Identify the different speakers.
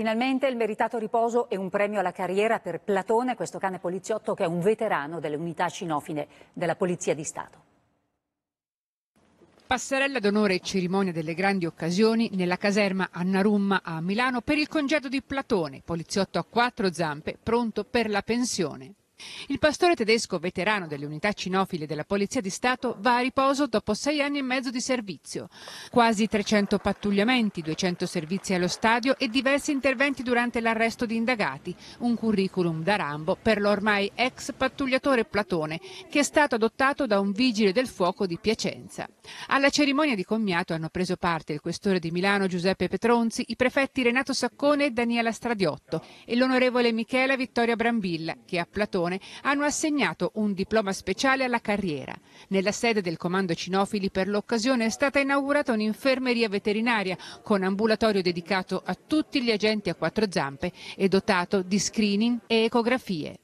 Speaker 1: Finalmente il meritato riposo e un premio alla carriera per Platone, questo cane poliziotto che è un veterano delle unità cinofine della Polizia di Stato.
Speaker 2: Passerella d'onore e cerimonia delle grandi occasioni nella caserma Anna Rumma a Milano per il congedo di Platone, poliziotto a quattro zampe, pronto per la pensione. Il pastore tedesco veterano delle unità cinofile della Polizia di Stato va a riposo dopo sei anni e mezzo di servizio. Quasi 300 pattugliamenti, 200 servizi allo stadio e diversi interventi durante l'arresto di indagati. Un curriculum da Rambo per l'ormai ex pattugliatore Platone che è stato adottato da un vigile del fuoco di Piacenza. Alla cerimonia di commiato hanno preso parte il questore di Milano Giuseppe Petronzi, i prefetti Renato Saccone e Daniela Stradiotto e l'onorevole Michela Vittoria Brambilla che a Platone Nazione hanno assegnato un diploma speciale alla carriera. Nella sede del Comando Cinofili per l'occasione è stata inaugurata un'infermeria veterinaria con ambulatorio dedicato a tutti gli agenti a quattro zampe e dotato di screening e ecografie.